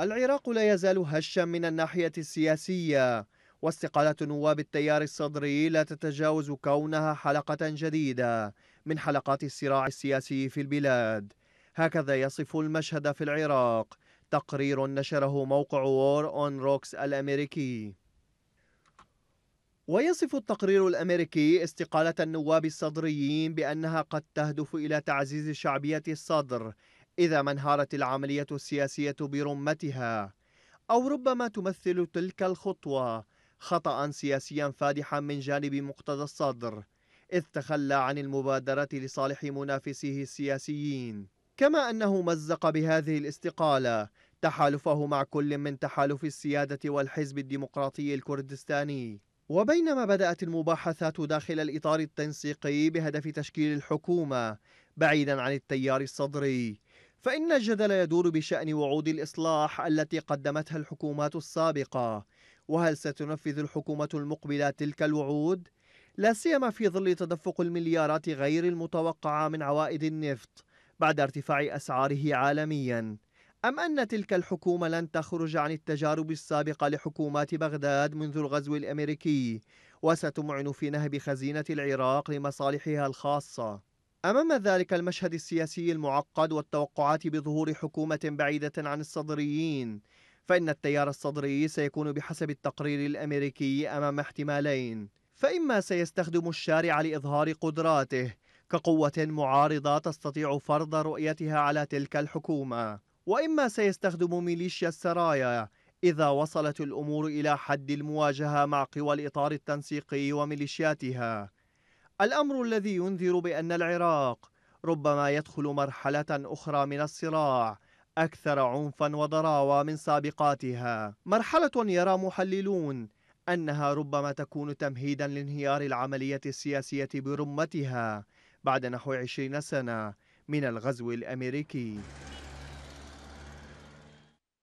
العراق لا يزال هشا من الناحية السياسية واستقالة نواب التيار الصدري لا تتجاوز كونها حلقة جديدة من حلقات الصراع السياسي في البلاد هكذا يصف المشهد في العراق تقرير نشره موقع وور اون روكس الامريكي ويصف التقرير الامريكي استقاله النواب الصدريين بانها قد تهدف الى تعزيز شعبيه الصدر إذا ما انهارت العملية السياسية برمتها أو ربما تمثل تلك الخطوة خطأ سياسيا فادحا من جانب مقتدى الصدر إذ تخلى عن المبادرة لصالح منافسيه السياسيين كما أنه مزق بهذه الاستقالة تحالفه مع كل من تحالف السيادة والحزب الديمقراطي الكردستاني وبينما بدأت المباحثات داخل الإطار التنسيقي بهدف تشكيل الحكومة بعيدا عن التيار الصدري فإن الجدل يدور بشأن وعود الإصلاح التي قدمتها الحكومات السابقة وهل ستنفذ الحكومة المقبلة تلك الوعود؟ لا سيما في ظل تدفق المليارات غير المتوقعة من عوائد النفط بعد ارتفاع أسعاره عالمياً أم أن تلك الحكومة لن تخرج عن التجارب السابقة لحكومات بغداد منذ الغزو الأمريكي وستمعن في نهب خزينة العراق لمصالحها الخاصة أمام ذلك المشهد السياسي المعقد والتوقعات بظهور حكومة بعيدة عن الصدريين فإن التيار الصدري سيكون بحسب التقرير الأمريكي أمام احتمالين فإما سيستخدم الشارع لإظهار قدراته كقوة معارضة تستطيع فرض رؤيتها على تلك الحكومة وإما سيستخدم ميليشيا السرايا إذا وصلت الأمور إلى حد المواجهة مع قوى الإطار التنسيقي وميليشياتها الأمر الذي ينذر بأن العراق ربما يدخل مرحلة أخرى من الصراع أكثر عنفا وضراوة من سابقاتها مرحلة يرى محللون أنها ربما تكون تمهيدا لانهيار العملية السياسية برمتها بعد نحو عشرين سنة من الغزو الأمريكي